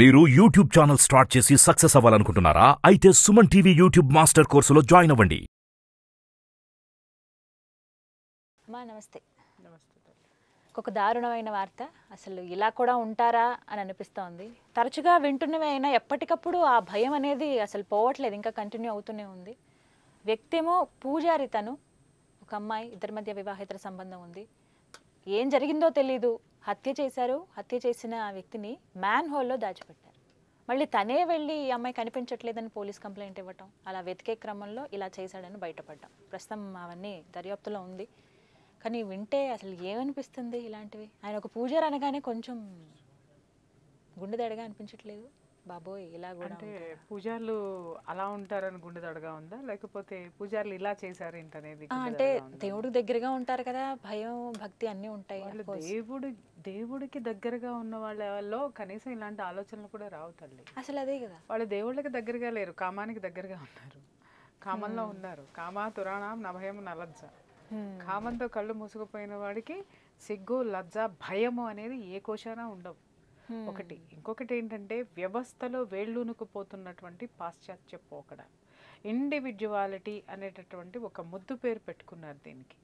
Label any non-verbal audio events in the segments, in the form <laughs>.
మీరు YouTube channel start చేసి success అవ్వాలనుకుంటున్నారా అయితే సుమన్ టీవీ యూట్యూబ్ మాస్టర్ కోర్సులో జాయిన్ అవ్వండి నమస్తే ఒక దారుణమైన వార్త అసలు ఇలా కూడా ఉంటారా అని అనిపిస్తోంది తరచుగా వింటున్నవే అయినా ఎప్పటికప్పుడు ఆ భయం అనేది అసలు పోవట్లేదు ఇంకా కంటిన్యూ అవుతూనే ఉంది వ్యక్తేమో పూజారి తను ఒక అమ్మాయి ఇద్దరి మధ్య వివాహేతర సంబంధం ఉంది ఏం జరిగిందో తెలీదు హత్య చేశారు హత్య చేసిన ఆ వ్యక్తిని మ్యాన్ హోల్లో దాచిపెట్టారు మళ్ళీ తనే వెళ్ళి ఈ అమ్మాయి కనిపించట్లేదని పోలీస్ కంప్లైంట్ ఇవ్వటం అలా వెతికే క్రమంలో ఇలా చేశాడని బయటపడ్డాం ప్రస్తుతం అవన్నీ దర్యాప్తులో ఉంది కానీ వింటే అసలు ఏమనిపిస్తుంది ఇలాంటివి ఆయన ఒక పూజారు అనగానే కొంచెం గుండెదడగా అనిపించట్లేదు బాబోయ్ ఇలా కూడా అంటే పూజార్లు అలా ఉంటారని గుండె దడగా ఉందా లేకపోతే పూజార్లు ఇలా చేశారు ఏంటనేది అంటే దేవుడు దగ్గరగా ఉంటారు కదా భయం భక్తి అన్ని ఉంటాయి దేవుడు దేవుడికి దగ్గరగా ఉన్న వాళ్ళలో కనీసం ఇలాంటి ఆలోచనలు కూడా రావు తల్లి అసలు అదే కదా వాళ్ళు దేవుళ్ళకి దగ్గరగా లేరు కామానికి దగ్గరగా ఉన్నారు కామంలో ఉన్నారు కామా తురాణం నభయం నలజ్జ కామంతో కళ్ళు మూసుకుపోయిన వాడికి సిగ్గు లజ్జ భయము అనేది ఏ కోశానా ఉండవు ఒకటి ఇంకొకటి ఏంటంటే వ్యవస్థలో వేళ్ళూనుకుపోతున్నటువంటి పాశ్చాత్య పోకడ ఇండివిజువాలిటీ అనేటటువంటి ఒక ముద్దు పేరు పెట్టుకున్నారు దీనికి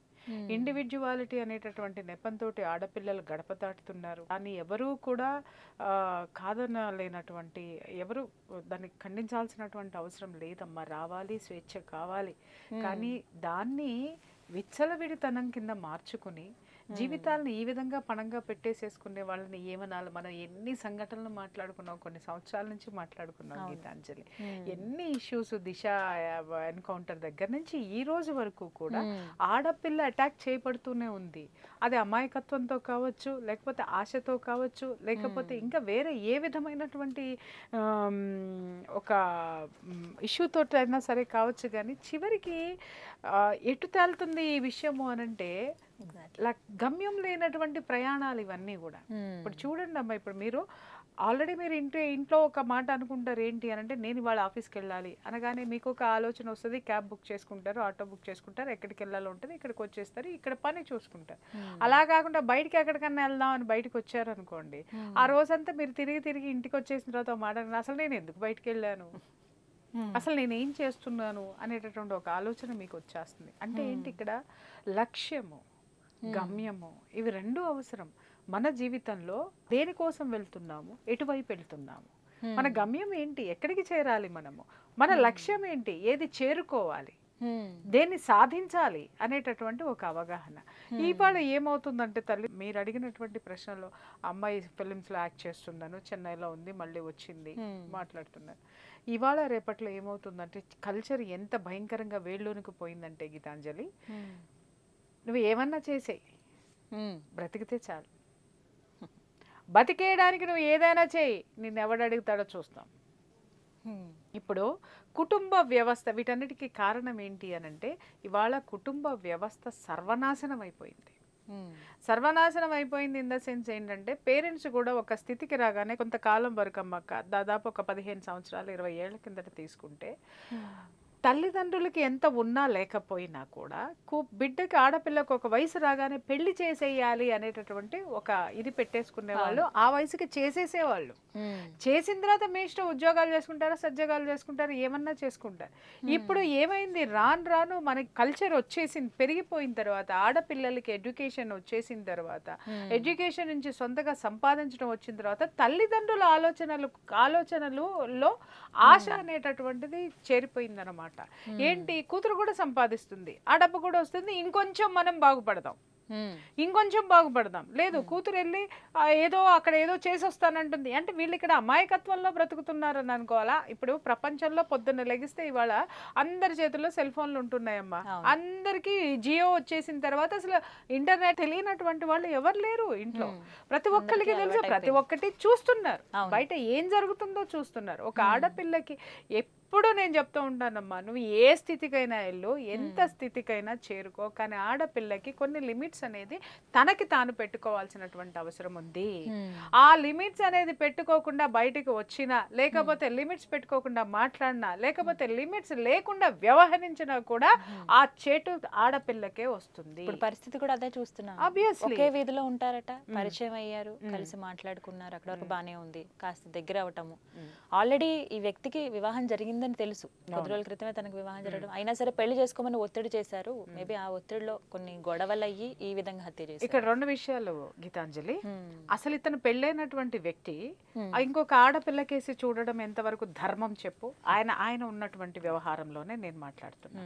ఇండివిజువాలిటీ అనేటటువంటి నెపంతో ఆడపిల్లలు గడప దాటుతున్నారు దాన్ని ఎవరూ కూడా కాదనలేనటువంటి ఎవరు దాన్ని ఖండించాల్సినటువంటి అవసరం లేదమ్మా రావాలి స్వేచ్ఛ కావాలి కానీ దాన్ని విచ్చలవిడితనం కింద మార్చుకుని జీవితాలను ఈ విధంగా పణంగా పెట్టేసేసుకునే వాళ్ళని ఏమనాలి మనం ఎన్ని సంఘటనలు మాట్లాడుకున్నాం కొన్ని సంవత్సరాల నుంచి మాట్లాడుకున్నాం గీతాంజలి ఎన్ని ఇష్యూస్ దిశ ఎన్కౌంటర్ దగ్గర నుంచి ఈ రోజు వరకు కూడా ఆడపిల్ల అటాక్ చేయబడుతూనే ఉంది అది అమాయకత్వంతో కావచ్చు లేకపోతే ఆశతో కావచ్చు లేకపోతే ఇంకా వేరే ఏ విధమైనటువంటి ఒక ఇష్యూతో అయినా సరే కావచ్చు కానీ చివరికి ఎటు తేలుతుంది ఈ విషయము అనంటే గమ్యం లేనటువంటి ప్రయాణాలు ఇవన్నీ కూడా hmm. ఇప్పుడు చూడండి అమ్మా ఇప్పుడు మీరు ఆల్రెడీ మీరు ఇంటి ఇంట్లో ఒక మాట అనుకుంటారు ఏంటి అని అంటే నేను ఇవాళ ఆఫీస్కి వెళ్ళాలి అనగానే మీకు ఒక ఆలోచన వస్తుంది క్యాబ్ బుక్ చేసుకుంటారు ఆటో బుక్ చేసుకుంటారు ఎక్కడికి వెళ్ళాలో ఉంటుంది ఇక్కడికి వచ్చేస్తారు ఇక్కడ పని చూసుకుంటారు hmm. అలా కాకుండా బయటికి ఎక్కడికన్నా వెళ్దాం అని బయటకు వచ్చారు అనుకోండి hmm. ఆ రోజంతా మీరు తిరిగి తిరిగి ఇంటికి వచ్చేసిన తర్వాత మాట అసలు నేను ఎందుకు బయటికి వెళ్ళాను అసలు నేను ఏం చేస్తున్నాను అనేటటువంటి ఒక ఆలోచన మీకు వచ్చేస్తుంది అంటే ఏంటి ఇక్కడ లక్ష్యము గమ్యము ఇవి రెండు అవసరం మన జీవితంలో దేనికోసం వెళ్తున్నాము ఎటువైపు వెళ్తున్నాము మన గమ్యం ఏంటి ఎక్కడికి చేరాలి మనము మన లక్ష్యం ఏంటి ఏది చేరుకోవాలి దేన్ని సాధించాలి అనేటటువంటి ఒక అవగాహన పాట ఏమవుతుందంటే తల్లి మీరు అడిగినటువంటి ప్రశ్నలో అమ్మాయి లో యాక్ట్ చేస్తున్నాను చెన్నైలో ఉంది మళ్ళీ వచ్చింది మాట్లాడుతున్నాను ఇవాళ రేపట్లో ఏమవుతుందంటే కల్చర్ ఎంత భయంకరంగా వేళ్ళూనికి పోయిందంటే గీతాంజలి నువ్వు ఏమన్నా చేసేయి బ్రతికితే చాలు బతికేయడానికి నువ్వు ఏదైనా చేయి నిన్ను ఎవడు అడుగుతాడో చూస్తాం ఇప్పుడు కుటుంబ వ్యవస్థ వీటన్నిటికీ కారణం ఏంటి అనంటే ఇవాళ కుటుంబ వ్యవస్థ సర్వనాశనం అయిపోయింది సర్వనాశనం అయిపోయింది ఇన్ ద సెన్స్ ఏంటంటే పేరెంట్స్ కూడా ఒక స్థితికి రాగానే కొంతకాలం వరకు అమ్మక దాదాపు ఒక పదిహేను సంవత్సరాలు ఇరవై ఏళ్ళ కిందట తీసుకుంటే తల్లిదండ్రులకి ఎంత ఉన్నా లేకపోయినా కూడా కూ బిడ్డకి ఆడపిల్లకు ఒక వయసు రాగానే పెళ్లి చేసేయాలి అనేటటువంటి ఒక ఇది పెట్టేసుకునే వాళ్ళు ఆ వయసుకి చేసేసేవాళ్ళు చేసిన తర్వాత మీ ఇష్టం ఉద్యోగాలు చేసుకుంటారా సజ్జగాలు చేసుకుంటారా ఏమన్నా చేసుకుంటారు ఇప్పుడు ఏమైంది రాను రాను మనకి కల్చర్ వచ్చేసి పెరిగిపోయిన తర్వాత ఆడపిల్లలకి ఎడ్యుకేషన్ వచ్చేసిన తర్వాత ఎడ్యుకేషన్ నుంచి సొంతగా సంపాదించడం వచ్చిన తర్వాత తల్లిదండ్రుల ఆలోచనలు ఆలోచనలు లో ఆశ అనేటటువంటిది చేరిపోయిందన్నమాట అనమాట ఏంటి కూతురు కూడా సంపాదిస్తుంది ఆ డబ్బు కూడా వస్తుంది ఇంకొంచెం మనం బాగుపడదాం ఇంకొంచెం బాగుపడదాం లేదు కూతురు వెళ్ళి ఏదో అక్కడ ఏదో చేసి వస్తానంటుంది అంటే వీళ్ళు ఇక్కడ అమాయకత్వంలో బ్రతుకుతున్నారని అనుకోవాలా ఇప్పుడు ప్రపంచంలో పొద్దున్న లెగిస్తే ఇవాళ అందరి చేతుల్లో సెల్ ఫోన్లు ఉంటున్నాయమ్మా అందరికీ జియో వచ్చేసిన తర్వాత అసలు ఇంటర్నెట్ తెలియనటువంటి వాళ్ళు ఎవరు లేరు ఇంట్లో ప్రతి ఒక్కరికి తెలుసు ప్రతి ఒక్కటి చూస్తున్నారు బయట ఏం జరుగుతుందో చూస్తున్నారు ఒక ఆడపిల్లకి ఎప్పుడూ నేను చెప్తూ ఉంటానమ్మా నువ్వు ఏ స్థితికైనా వెళ్ళు ఎంత స్థితికైనా చేరుకో కానీ ఆడపిల్లకి కొన్ని లిమిట్స్ అనేది తనకి తాను పెట్టుకోవాల్సినటువంటి అవసరం ఉంది ఆ లిమిట్స్ అనేది పెట్టుకోకుండా బయటికి వచ్చినా లేకపోతే లిమిట్స్ పెట్టుకోకుండా మాట్లాడినా లేకపోతే లిమిట్స్ లేకుండా వ్యవహరించినా కూడా ఆ చేటు ఆడపిల్లకే వస్తుంది పరిస్థితి కూడా అదే చూస్తున్నా ఒకే వీధిలో ఉంటారట పరిచయం అయ్యారు కలిసి మాట్లాడుకున్నారు అక్కడ వరకు బానే ఉంది కాస్త దగ్గర అవటము ఆల్రెడీ ఈ వ్యక్తికి వివాహం జరిగింది ఉందని తెలుసు కొద్ది రోజుల క్రితమే తనకు వివాహం జరగడం అయినా సరే పెళ్లి చేసుకోమని ఒత్తిడి చేశారు మేబీ ఆ ఒత్తిడిలో కొన్ని గొడవలు అయ్యి ఈ విధంగా హత్య చేశారు ఇక్కడ రెండు విషయాలు గీతాంజలి అసలు ఇతను పెళ్ళైనటువంటి వ్యక్తి ఇంకొక ఆడపిల్లకేసి చూడడం ఎంతవరకు ధర్మం చెప్పు ఆయన ఆయన ఉన్నటువంటి వ్యవహారంలోనే నేను మాట్లాడుతున్నా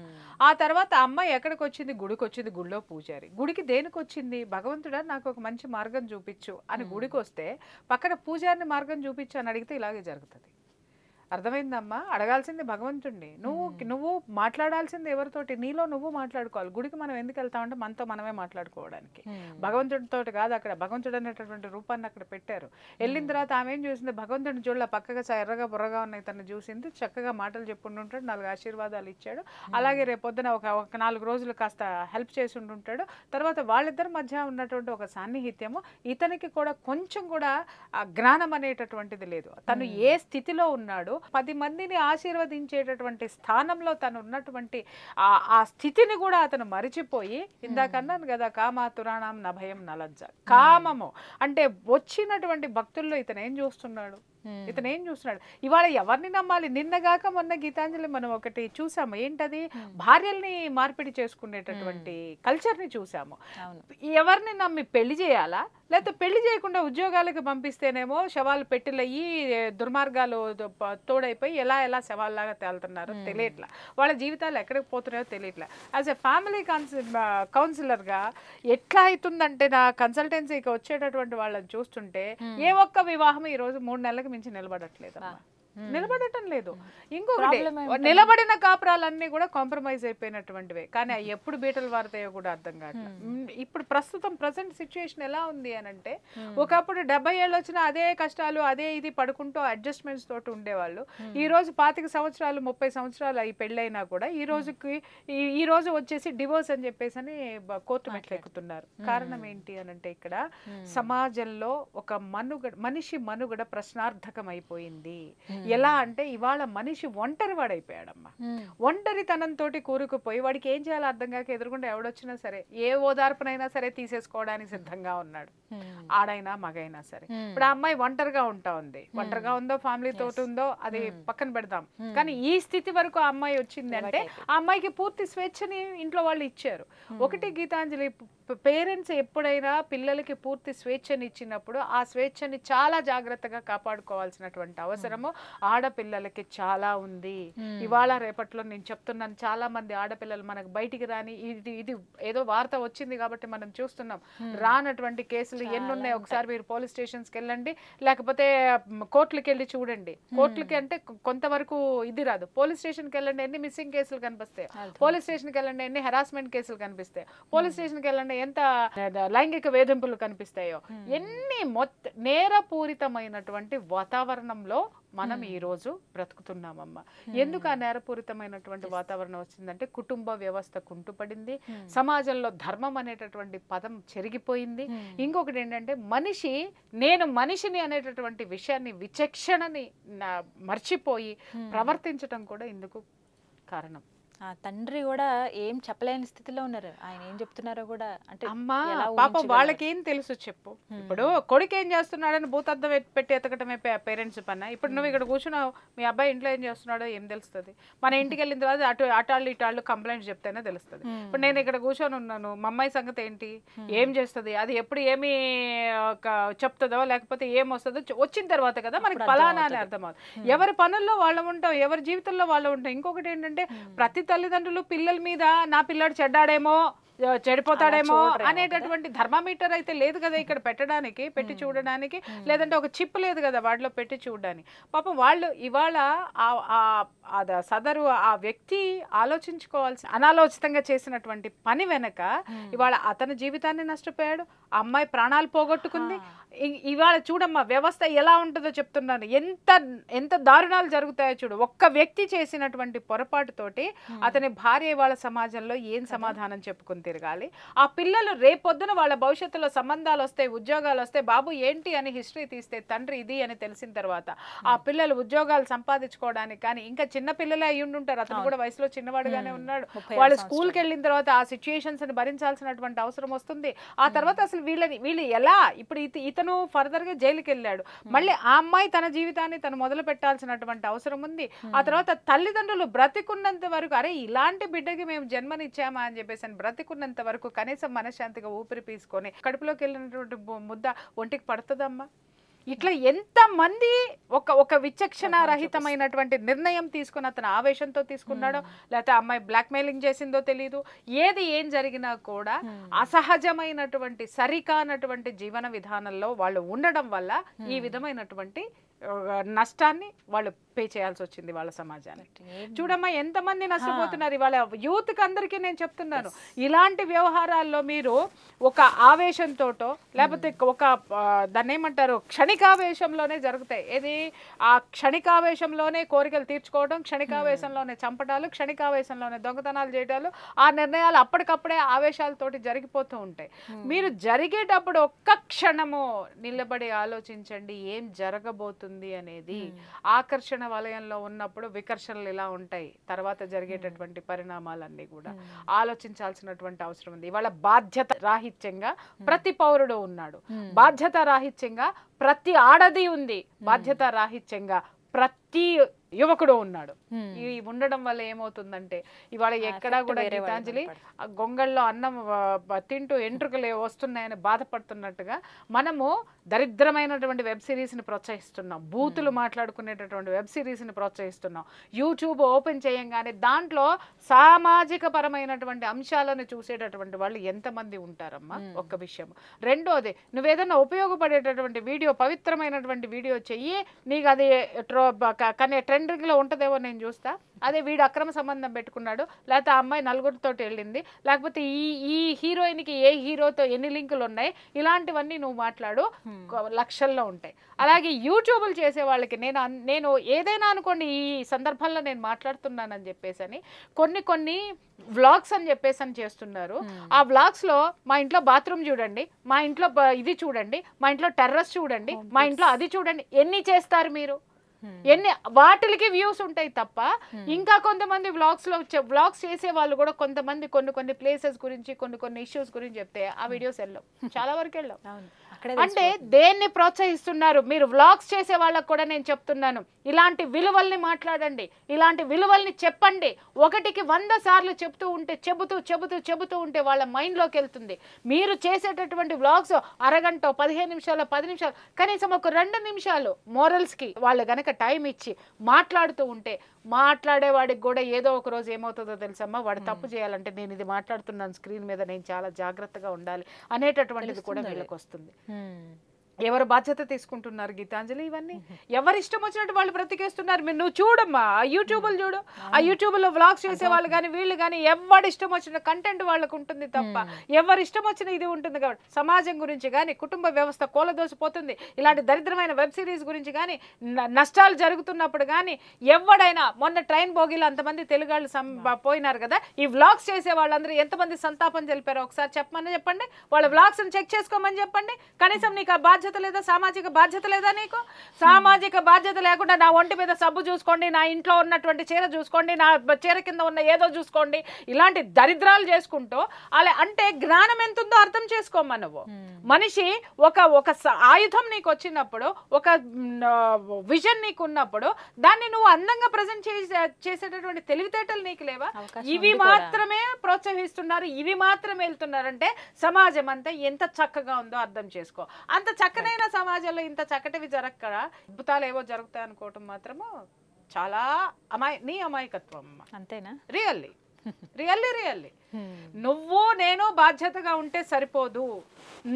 ఆ తర్వాత అమ్మాయి ఎక్కడికి వచ్చింది గుడికి వచ్చింది గుడిలో పూజారి గుడికి దేనికి వచ్చింది భగవంతుడా నాకు ఒక మంచి మార్గం చూపించు అని గుడికి వస్తే పక్కన పూజారిని మార్గం చూపించు అని అడిగితే ఇలాగే జరుగుతుంది అర్థమైందమ్మా అడగాల్సింది భగవంతుడిని నువ్వు నువ్వు మాట్లాడాల్సింది ఎవరితోటి నీలో నువ్వు మాట్లాడుకోవాలి గుడికి మనం ఎందుకు వెళ్తామంటే మనతో మనమే మాట్లాడుకోవడానికి భగవంతుడితో కాదు అక్కడ భగవంతుడు అనేటటువంటి రూపాన్ని అక్కడ పెట్టారు వెళ్ళిన తర్వాత ఆమె ఏం చూసింది భగవంతుడిని చూడలే పక్కగా ఎర్రగా బుర్రగా ఉన్నాయి తను చూసింది చక్కగా మాటలు ఉంటాడు నాలుగు ఆశీర్వాదాలు ఇచ్చాడు అలాగే రేపొద్దున ఒక ఒక నాలుగు రోజులు కాస్త హెల్ప్ చేసి ఉంటాడు తర్వాత వాళ్ళిద్దరి మధ్య ఉన్నటువంటి ఒక సాన్నిహిత్యము ఇతనికి కూడా కొంచెం కూడా జ్ఞానం అనేటటువంటిది లేదు తను ఏ స్థితిలో ఉన్నాడు పది మందిని ఆశీర్వదించేటటువంటి స్థానంలో తను ఉన్నటువంటి ఆ స్థితిని కూడా అతను మరిచిపోయి ఇందాకన్నాను hmm. కదా కామాతురాణం నభయం నలజ్జ కామము అంటే వచ్చినటువంటి భక్తుల్లో ఇతను ఏం చూస్తున్నాడు ఇతను ఏం చూస్తున్నాడు ఇవాళ ఎవరిని నమ్మాలి నిన్నగాక మొన్న గీతాంజలి మనం ఒకటి చూసాము ఏంటది భార్యల్ని మార్పిడి చేసుకునేటటువంటి కల్చర్ని చూసాము ఎవరిని నమ్మి పెళ్లి చేయాలా లేకపోతే పెళ్లి చేయకుండా ఉద్యోగాలకు పంపిస్తేనేమో శవాలు పెట్టెలయ్యి దుర్మార్గాలు తోడైపోయి ఎలా ఎలా శవాల్లాగా తేలుతున్నారు తెలియట్లా వాళ్ళ జీవితాలు ఎక్కడికి పోతున్నాయో తెలియట్లా యాజ్ ఎ ఫ్యామిలీ కౌన్సిల్ కౌన్సిలర్గా ఎట్లా అవుతుందంటే నా కన్సల్టెన్సీకి వచ్చేటటువంటి వాళ్ళని చూస్తుంటే ఏ ఒక్క వివాహం ఈరోజు మూడు నెలలకు మించి నిలబడట్లేదు అమ్మా Hmm. నిలబడటం లేదు hmm. ఇంకొకటి నిలబడిన కాపురాలన్నీ కూడా కాంప్రమైజ్ అయిపోయినటువంటివే కానీ అవి ఎప్పుడు బీటలు వారుతాయో కూడా అర్థం కాదు hmm. ఇప్పుడు ప్రస్తుతం ప్రజెంట్ సిచ్యుయేషన్ ఎలా ఉంది అని అంటే ఒకప్పుడు డెబ్బై ఏళ్ళు వచ్చిన అదే కష్టాలు అదే ఇది పడుకుంటూ అడ్జస్ట్మెంట్స్ తోటి ఉండేవాళ్ళు ఈ రోజు పాతిక సంవత్సరాలు ముప్పై సంవత్సరాలు అవి పెళ్ళైనా కూడా ఈ రోజుకి ఈ రోజు వచ్చేసి డివోర్స్ అని చెప్పేసి అని కోర్టు మెట్లెక్కుతున్నారు కారణం ఏంటి అని అంటే ఇక్కడ సమాజంలో ఒక మనుగడ మనిషి మనుగడ ప్రశ్నార్థకం అయిపోయింది ఎలా అంటే ఇవాళ మనిషి ఒంటరి వాడైపోయాడమ్మా ఒంటరితనంతో కూరుకుపోయి వాడికి ఏం చేయాలో అర్థం కాక ఎదురుకుండా ఎవడొచ్చినా సరే ఏ ఓదార్పునైనా సరే తీసేసుకోవడానికి సిద్ధంగా ఉన్నాడు ఆడైనా మగైనా సరే ఇప్పుడు ఆ అమ్మాయి ఒంటరిగా ఉంటా ఉంది ఒంటరిగా ఉందో ఫ్యామిలీ తోటి ఉందో అది పక్కన పెడదాం కానీ ఈ స్థితి వరకు ఆ అమ్మాయి వచ్చిందంటే ఆ అమ్మాయికి పూర్తి స్వేచ్ఛని ఇంట్లో వాళ్ళు ఇచ్చారు ఒకటి గీతాంజలి పేరెంట్స్ ఎప్పుడైనా పిల్లలకి పూర్తి ఇచ్చినప్పుడు ఆ స్వేచ్ఛని చాలా జాగ్రత్తగా కాపాడుకోవాల్సినటువంటి అవసరము ఆడపిల్లలకి చాలా ఉంది ఇవాళ రేపట్లో నేను చెప్తున్నాను చాలా మంది ఆడపిల్లలు మనకు బయటికి రాని ఇది ఇది ఏదో వార్త వచ్చింది కాబట్టి మనం చూస్తున్నాం రానటువంటి కేసులు ఎన్ని ఉన్నాయి ఒకసారి మీరు పోలీస్ స్టేషన్స్కి వెళ్ళండి లేకపోతే కోర్టులకు వెళ్ళి చూడండి కోర్టులకి అంటే కొంతవరకు ఇది రాదు పోలీస్ స్టేషన్కి వెళ్ళండి ఎన్ని మిస్సింగ్ కేసులు కనిపిస్తాయి పోలీస్ స్టేషన్కి వెళ్ళండి ఎన్ని హెరాస్మెంట్ కేసులు కనిపిస్తాయి పోలీస్ స్టేషన్కి వెళ్ళండి ఎంత లైంగిక వేధింపులు కనిపిస్తాయో ఎన్ని మొత్త నేరపూరితమైనటువంటి వాతావరణంలో మనం ఈ రోజు బ్రతుకుతున్నామమ్మ ఎందుకు ఆ నేరపూరితమైనటువంటి వాతావరణం వచ్చిందంటే కుటుంబ వ్యవస్థ కుంటుపడింది సమాజంలో ధర్మం అనేటటువంటి పదం చెరిగిపోయింది ఇంకొకటి ఏంటంటే మనిషి నేను మనిషిని అనేటటువంటి విషయాన్ని విచక్షణని మర్చిపోయి ప్రవర్తించడం కూడా ఇందుకు కారణం ఆ తండ్రి కూడా ఏం చెప్పలేని స్థితిలో ఉన్నారు ఆయన ఏం చెప్తున్నారో కూడా అంటే అమ్మా పాప వాళ్ళకేం తెలుసు చెప్పు ఇప్పుడు కొడుకు ఏం చేస్తున్నాడని భూతద్దం పెట్టి ఎతకటమే పేరెంట్స్ పన్న ఇప్పుడు నువ్వు ఇక్కడ కూర్చున్నావు మీ అబ్బాయి ఇంట్లో ఏం చేస్తున్నాడో ఏం తెలుస్తుంది మన ఇంటికి వెళ్ళిన తర్వాత అటు అటాళ్ళు ఇటాళ్ళు కంప్లైంట్ చెప్తేనే తెలుస్తుంది ఇప్పుడు నేను ఇక్కడ కూర్చొని ఉన్నాను మా అమ్మాయి సంగతి ఏంటి ఏం చేస్తుంది అది ఎప్పుడు ఏమి చెప్తుందో లేకపోతే ఏం వస్తుందో వచ్చిన తర్వాత కదా మనకి ఫలానా అని అర్థమవుతుంది ఎవరి పనుల్లో వాళ్ళు ఉంటాం ఎవరి జీవితంలో వాళ్ళు ఉంటాం ఇంకొకటి ఏంటంటే ప్రతి తల్లిదండ్రులు పిల్లల మీద నా పిల్లడు చెడ్డాడేమో చెడిపోతాడేమో అనేటటువంటి థర్మామీటర్ అయితే లేదు కదా ఇక్కడ hmm. పెట్టడానికి పెట్టి hmm. చూడడానికి hmm. లేదంటే ఒక చిప్ లేదు కదా వాటిలో పెట్టి చూడడానికి పాపం వాళ్ళు ఇవాళ సదరు ఆ వ్యక్తి ఆలోచించుకోవాల్సి అనాలోచితంగా చేసినటువంటి పని వెనక ఇవాళ అతని జీవితాన్ని నష్టపోయాడు అమ్మాయి ప్రాణాలు పోగొట్టుకుంది ఇవాళ చూడమ్మా వ్యవస్థ ఎలా ఉంటుందో చెప్తున్నాను ఎంత ఎంత దారుణాలు జరుగుతాయో చూడు ఒక్క వ్యక్తి చేసినటువంటి పొరపాటుతోటి అతని భార్య వాళ్ళ సమాజంలో ఏం సమాధానం చెప్పుకుని తిరగాలి ఆ పిల్లలు రేపొద్దున వాళ్ళ భవిష్యత్తులో సంబంధాలు వస్తాయి ఉద్యోగాలు వస్తాయి బాబు ఏంటి అని హిస్టరీ తీస్తే తండ్రి ఇది అని తెలిసిన తర్వాత ఆ పిల్లలు ఉద్యోగాలు సంపాదించుకోవడానికి కానీ ఇంకా చిన్న పిల్లలే అయ్యి ఉంటారు అతను కూడా వయసులో చిన్నవాడుగానే ఉన్నాడు వాళ్ళు స్కూల్కి వెళ్ళిన తర్వాత ఆ సిచ్యుయేషన్స్ భరించాల్సినటువంటి అవసరం వస్తుంది ఆ తర్వాత అసలు వీళ్ళని వీళ్ళు ఎలా ఇప్పుడు ఇతను అతను ఫర్దర్గా జైలుకి వెళ్ళాడు hmm. మళ్ళీ ఆ అమ్మాయి తన జీవితాన్ని తను మొదలు పెట్టాల్సినటువంటి అవసరం ఉంది hmm. ఆ తర్వాత తల్లిదండ్రులు బ్రతికున్నంత వరకు అరే ఇలాంటి బిడ్డకి మేము జన్మనిచ్చామా అని చెప్పేసి బ్రతికున్నంత వరకు కనీసం మనశ్శాంతిగా ఊపిరి పీసుకొని కడుపులోకి వెళ్ళినటువంటి ముద్ద ఒంటికి పడుతుందమ్మా ఇట్లా ఎంత మంది ఒక ఒక విచక్షణ రహితమైనటువంటి నిర్ణయం తీసుకుని అతను ఆవేశంతో తీసుకున్నాడో hmm. లేకపోతే అమ్మాయి బ్లాక్మెయిలింగ్ చేసిందో తెలియదు ఏది ఏం జరిగినా కూడా hmm. అసహజమైనటువంటి సరికానటువంటి జీవన విధానంలో వాళ్ళు ఉండడం వల్ల ఈ hmm. విధమైనటువంటి నష్టాన్ని వాళ్ళు పే చేయాల్సి వచ్చింది వాళ్ళ సమాజానికి చూడమ్మా ఎంతమంది నష్టపోతున్నారు ఇవాళ యూత్కి అందరికీ నేను చెప్తున్నాను ఇలాంటి వ్యవహారాల్లో మీరు ఒక ఆవేశంతోటో లేకపోతే hmm. ఒక దాన్ని ఏమంటారు క్షణికావేశంలోనే జరుగుతాయి ఏది ఆ క్షణికావేశంలోనే కోరికలు తీర్చుకోవడం క్షణికావేశంలోనే hmm. చంపటాలు క్షణికావేశంలోనే దొంగతనాలు చేయటాలు ఆ నిర్ణయాలు అప్పటికప్పుడే ఆవేశాలతోటి జరిగిపోతూ ఉంటాయి hmm. మీరు జరిగేటప్పుడు ఒక్క క్షణము నిలబడి ఆలోచించండి ఏం జరగబోతుంది ఉంటుంది అనేది ఆకర్షణ వలయంలో ఉన్నప్పుడు వికర్షణలు ఇలా ఉంటాయి తర్వాత జరిగేటటువంటి పరిణామాలన్నీ కూడా ఆలోచించాల్సినటువంటి అవసరం ఉంది ఇవాళ బాధ్యత రాహిత్యంగా ప్రతి పౌరుడు ఉన్నాడు బాధ్యత రాహిత్యంగా ప్రతి ఆడది ఉంది బాధ్యత రాహిత్యంగా ప్రతి యువకుడు ఉన్నాడు ఈ ఉండడం వల్ల ఏమవుతుందంటే ఇవాళ ఎక్కడా కూడా గీతాంజలి గొంగల్లో అన్నం తింటూ ఎంట్రుకలే వస్తున్నాయని బాధపడుతున్నట్టుగా మనము దరిద్రమైనటువంటి వెబ్ సిరీస్ని ప్రోత్సహిస్తున్నాం బూతులు మాట్లాడుకునేటటువంటి వెబ్ సిరీస్ని ప్రోత్సహిస్తున్నాం యూట్యూబ్ ఓపెన్ చేయంగానే దాంట్లో సామాజిక పరమైనటువంటి అంశాలను చూసేటటువంటి వాళ్ళు ఎంతమంది ఉంటారమ్మా ఒక్క విషయం రెండోది నువ్వేదన్నా ఉపయోగపడేటటువంటి వీడియో పవిత్రమైనటువంటి వీడియో చెయ్యి నీకు అది ట్రెండ్ తండ్రికిలో ఉంటుందేమో నేను చూస్తా అదే వీడు అక్రమ సంబంధం పెట్టుకున్నాడు లేకపోతే ఆ అమ్మాయి నలుగురితో వెళ్ళింది లేకపోతే ఈ ఈ హీరోయిన్కి ఏ హీరోతో ఎన్ని లింకులు ఉన్నాయి ఇలాంటివన్నీ నువ్వు మాట్లాడు లక్షల్లో ఉంటాయి అలాగే యూట్యూబ్లు చేసే వాళ్ళకి నేను నేను ఏదైనా అనుకోండి ఈ సందర్భంలో నేను మాట్లాడుతున్నానని చెప్పేసి అని కొన్ని కొన్ని వ్లాగ్స్ అని చెప్పేసి అని చేస్తున్నారు ఆ వ్లాగ్స్లో మా ఇంట్లో బాత్రూమ్ చూడండి మా ఇంట్లో ఇది చూడండి మా ఇంట్లో టెర్రస్ చూడండి మా ఇంట్లో అది చూడండి ఎన్ని చేస్తారు మీరు ఎన్ని వాటికి వ్యూస్ ఉంటాయి తప్ప hmm. ఇంకా కొంతమంది బ్లాగ్స్ లో బ్లాగ్స్ చేసే వాళ్ళు కూడా కొంతమంది కొన్ని కొన్ని ప్లేసెస్ గురించి కొన్ని కొన్ని ఇష్యూస్ గురించి చెప్తే ఆ వీడియోస్ hmm. వెళ్ళాం చాలా వరకు వెళ్ళాం అంటే దేన్ని ప్రోత్సహిస్తున్నారు మీరు వ్లాగ్స్ చేసే వాళ్ళకు కూడా నేను చెప్తున్నాను ఇలాంటి విలువల్ని మాట్లాడండి ఇలాంటి విలువల్ని చెప్పండి ఒకటికి వంద సార్లు చెబుతూ ఉంటే చెబుతూ చెబుతూ చెబుతూ ఉంటే వాళ్ళ మైండ్లోకి వెళ్తుంది మీరు చేసేటటువంటి వ్లాగ్స్ అరగంట పదిహేను నిమిషాలు పది నిమిషాలు కనీసం ఒక రెండు నిమిషాలు మోరల్స్కి వాళ్ళు గనక టైం ఇచ్చి మాట్లాడుతూ ఉంటే మాట్లాడేవాడికి కూడా ఏదో ఒక రోజు ఏమవుతుందో తెలుసమ్మా వాడు తప్పు చేయాలంటే నేను ఇది మాట్లాడుతున్నాను స్క్రీన్ మీద నేను చాలా జాగ్రత్తగా ఉండాలి అనేటటువంటిది కూడా వీళ్ళకి వస్తుంది ఎవరు బాధ్యత తీసుకుంటున్నారు గీతాంజలి ఇవన్నీ ఎవరు ఇష్టం వచ్చినట్టు వాళ్ళు బ్రతికేస్తున్నారు మీరు నువ్వు చూడమ్మా ఆ యూట్యూబ్లు చూడు ఆ యూట్యూబ్లో వ్లాగ్స్ చేసే వాళ్ళు కానీ వీళ్ళు కానీ ఎవరి ఇష్టం వచ్చిన కంటెంట్ వాళ్ళకు ఉంటుంది తప్ప ఎవరి ఇష్టం వచ్చిన ఇది ఉంటుంది కాబట్టి సమాజం గురించి కానీ కుటుంబ వ్యవస్థ కోలదోసిపోతుంది ఇలాంటి దరిద్రమైన వెబ్ సిరీస్ గురించి కానీ నష్టాలు జరుగుతున్నప్పుడు కానీ ఎవడైనా మొన్న ట్రైన్ బోగిలో అంతమంది తెలుగాళ్ళు పోయినారు కదా ఈ వ్లాగ్స్ చేసే వాళ్ళందరూ ఎంతమంది సంతాపం తెలిపారో ఒకసారి చెప్పమని చెప్పండి వాళ్ళ వ్లాగ్స్ని చెక్ చేసుకోమని చెప్పండి కనీసం నీకు ఆ బాధ్యత బాధ్యత లేదా సామాజిక బాధ్యత లేదా నీకు సామాజిక బాధ్యత లేకుండా నా ఒంటి మీద సబ్బు చూసుకోండి నా ఇంట్లో ఉన్నటువంటి చీర చూసుకోండి నా చీర కింద ఉన్న ఏదో చూసుకోండి ఇలాంటి దరిద్రాలు చేసుకుంటూ అలా అంటే జ్ఞానం ఎంత ఉందో అర్థం చేసుకోమ నువ్వు hmm. మనిషి ఒక ఒక ఆయుధం నీకు వచ్చినప్పుడు ఒక విజన్ నీకు ఉన్నప్పుడు దాన్ని నువ్వు అందంగా ప్రజెంట్ చేసేటటువంటి తెలివితేటలు నీకు లేవా ఇవి మాత్రమే ప్రోత్సహిస్తున్నారు ఇవి మాత్రం వెళ్తున్నారంటే సమాజం అంతా ఎంత చక్కగా ఉందో అర్థం చేసుకో అంత చక్క చక్కనైన సమాజంలో ఇంత చక్కటివి జరగకడా అద్భుతాలు ఏవో జరుగుతాయి అనుకోవటం మాత్రము చాలా అమాయ నీ అమాయకత్వం అంతేనా రియల్లీ <laughs> రియల్లీ రియల్లీ నువ్వు నేను బాధ్యతగా ఉంటే సరిపోదు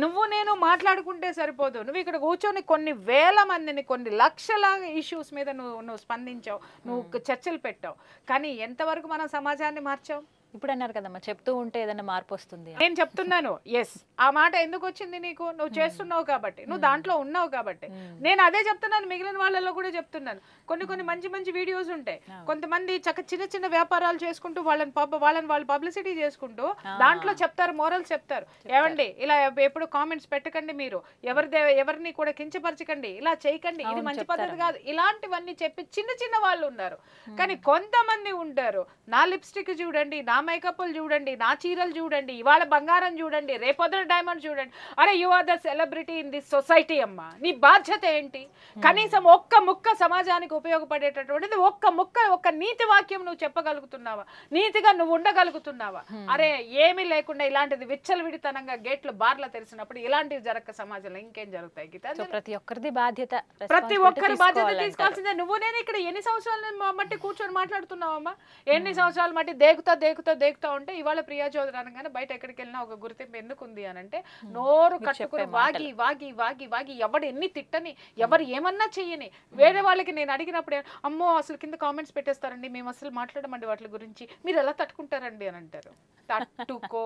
నువ్వు నేను మాట్లాడుకుంటే సరిపోదు నువ్వు ఇక్కడ కూర్చొని కొన్ని వేల మందిని కొన్ని లక్షల ఇష్యూస్ మీద నువ్వు నువ్వు స్పందించావు నువ్వు చర్చలు పెట్టావు కానీ ఎంతవరకు మనం సమాజాన్ని మార్చావు ఇప్పుడు అన్నారు కదమ్మా చెప్తూ ఉంటే ఏదైనా మార్పు వస్తుంది నేను చెప్తున్నాను ఎస్ ఆ మాట ఎందుకు వచ్చింది నీకు నువ్వు hmm. చేస్తున్నావు కాబట్టి నువ్వు hmm. దాంట్లో ఉన్నావు కాబట్టి hmm. నేను అదే చెప్తున్నాను మిగిలిన వాళ్ళలో కూడా చెప్తున్నాను కొన్ని కొన్ని మంచి మంచి వీడియోస్ ఉంటాయి కొంతమంది చక్క చిన్న చిన్న వ్యాపారాలు చేసుకుంటూ వాళ్ళని పాప వాళ్ళని వాళ్ళు పబ్లిసిటీ చేసుకుంటూ ah. దాంట్లో చెప్తారు మోరల్స్ చెప్తారు ఏమండి ఇలా ఎప్పుడు కామెంట్స్ పెట్టకండి మీరు ఎవరి ఎవరిని కూడా కించపరచకండి ఇలా చేయకండి ఇది మంచి పద్ధతి కాదు ఇలాంటివన్నీ చెప్పి చిన్న చిన్న వాళ్ళు ఉన్నారు కానీ కొంతమంది ఉంటారు నా లిప్స్టిక్ చూడండి నా మేకప్లు చూడండి నా చీరలు చూడండి ఇవాళ బంగారం చూడండి రేపొద్దున డైమండ్ చూడండి అరే you are the celebrity in this society అమ్మ నీ బాధ్యత ఏంటి hmm. కనీసం ఒక్క ముక్క సమాజానికి ఉపయోగపడేటటువంటిది ఒక్క ముక్క ఒక్క నీతి వాక్యం నువ్వు చెప్పగలుగుతున్నావా నీతిగా నువ్వు ఉండగలుగుతున్నావా hmm. అరే ఏమీ లేకుండా ఇలాంటిది విచ్చలవిడితనంగా గేట్లు బార్ల తెరిచినప్పుడు ఇలాంటివి జరగక సమాజంలో ఇంకేం జరుగుతాయి గీత ప్రతి ఒక్కరిది బాధ్యత ప్రతి ఒక్కరి బాధ్యత తీసుకోవాల్సిందే నువ్వు నేను ఇక్కడ ఎన్ని సంవత్సరాలు మట్టి కూర్చొని మాట్లాడుతున్నావమ్మా ఎన్ని hmm. సంవత్సరాలు మట్టి దేగుతా దేగుతా దేక్తా దేక్తా ఉంటే ఇవాళ ప్రియా చౌదరి అనగానే బయట ఎక్కడికి వెళ్ళినా ఒక గుర్తింపు ఎందుకు ఉంది అని అంటే నోరు కట్టుకుని వాగి వాగి వాగి వాగి ఎవడు ఎన్ని తిట్టని ఎవరు ఏమన్నా చెయ్యని వేరే వాళ్ళకి నేను అడిగినప్పుడు అమ్మో అసలు కింద కామెంట్స్ పెట్టేస్తారండి మేము అసలు మాట్లాడమండి వాటి గురించి మీరు ఎలా తట్టుకుంటారండి అని అంటారు తట్టుకో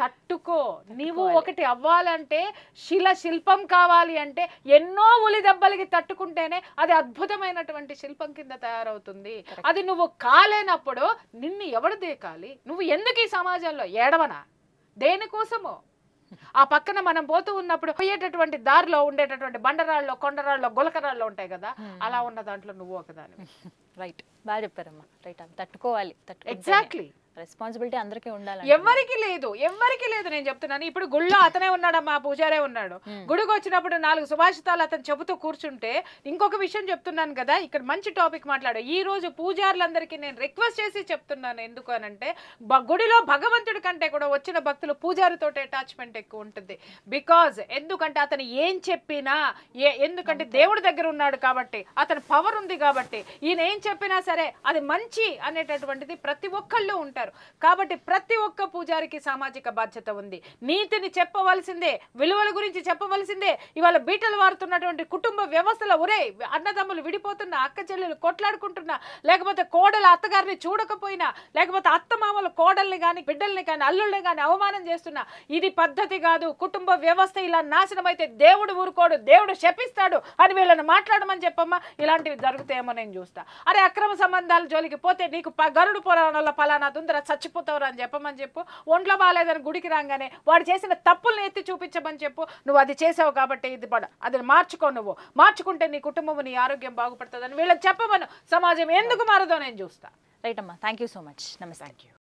తట్టుకో నీవు ఒకటి అవ్వాలంటే శిల శిల్పం కావాలి అంటే ఎన్నో ఉలి దెబ్బలకి తట్టుకుంటేనే అది అద్భుతమైనటువంటి శిల్పం కింద తయారవుతుంది అది నువ్వు కాలేనప్పుడు నిన్ను ఎవడు దేకాలి నువ్వు ఎందుకు ఈ సమాజంలో ఏడవనా దేనికోసమో ఆ పక్కన మనం పోతూ ఉన్నప్పుడు పోయేటటువంటి దారిలో ఉండేటటువంటి బండరాళ్ళు కొండరాళ్ళు గులకరాళ్ళు ఉంటాయి కదా అలా ఉన్న దాంట్లో నువ్వు ఒకదాని రైట్ <laughs> బాగా చెప్పారమ్మా రైట్ అవి తట్టుకోవాలి ఎగ్జాక్ట్లీ రెస్పాన్సిబిలిటీ అందరికీ ఉండాలి ఎవరికి లేదు ఎవరికి లేదు నేను చెప్తున్నాను ఇప్పుడు గుళ్ళో అతనే ఉన్నాడు మా పూజారే ఉన్నాడు hmm. గుడికి వచ్చినప్పుడు నాలుగు సుభాషితాలు అతను చెబుతూ కూర్చుంటే ఇంకొక విషయం చెప్తున్నాను కదా ఇక్కడ మంచి టాపిక్ మాట్లాడు ఈ రోజు పూజారులందరికీ నేను రిక్వెస్ట్ చేసి చెప్తున్నాను ఎందుకు అనంటే గుడిలో భగవంతుడి కంటే కూడా వచ్చిన భక్తులు పూజారితో అటాచ్మెంట్ ఎక్కువ ఉంటుంది బికాజ్ ఎందుకంటే అతను ఏం చెప్పినా ఏ ఎందుకంటే దేవుడి దగ్గర ఉన్నాడు కాబట్టి అతని పవర్ ఉంది కాబట్టి ఈయన ఏం చెప్పినా సరే అది మంచి అనేటటువంటిది ప్రతి ఒక్కళ్ళు ఉంటారు చెప్పారు కాబట్టి ప్రతి ఒక్క పూజారికి సామాజిక బాధ్యత ఉంది నీతిని చెప్పవలసిందే విలువల గురించి చెప్పవలసిందే ఇవాళ బీటలు వారుతున్నటువంటి కుటుంబ వ్యవస్థలో ఒరే అన్నదమ్ములు విడిపోతున్న అక్క చెల్లెలు కొట్లాడుకుంటున్నా లేకపోతే కోడలు అత్తగారిని చూడకపోయినా లేకపోతే అత్తమామలు కోడల్ని కానీ బిడ్డల్ని కానీ అల్లుల్ని కానీ అవమానం చేస్తున్నా ఇది పద్ధతి కాదు కుటుంబ వ్యవస్థ ఇలా నాశనం అయితే దేవుడు ఊరుకోడు దేవుడు శపిస్తాడు అని వీళ్ళని మాట్లాడమని చెప్పమ్మా ఇలాంటివి జరుగుతాయేమో నేను చూస్తా అరే అక్రమ సంబంధాలు జోలికి పోతే నీకు గరుడు పురాణంలో ఫలానాది చచ్చిపోతారా చచ్చిపోతావురా అని చెప్పమని చెప్పు ఒంట్లో బాగాలేదని గుడికి రాగానే వాడు చేసిన తప్పులను ఎత్తి చూపించమని చెప్పు నువ్వు అది చేసావు కాబట్టి ఇది పడ అది మార్చుకో నువ్వు మార్చుకుంటే నీ కుటుంబం నీ ఆరోగ్యం బాగుపడుతుందని వీళ్ళకి చెప్పమను సమాజం ఎందుకు మారదో నేను చూస్తా రైట్ అమ్మా థ్యాంక్ సో మచ్ నమస్తే థ్యాంక్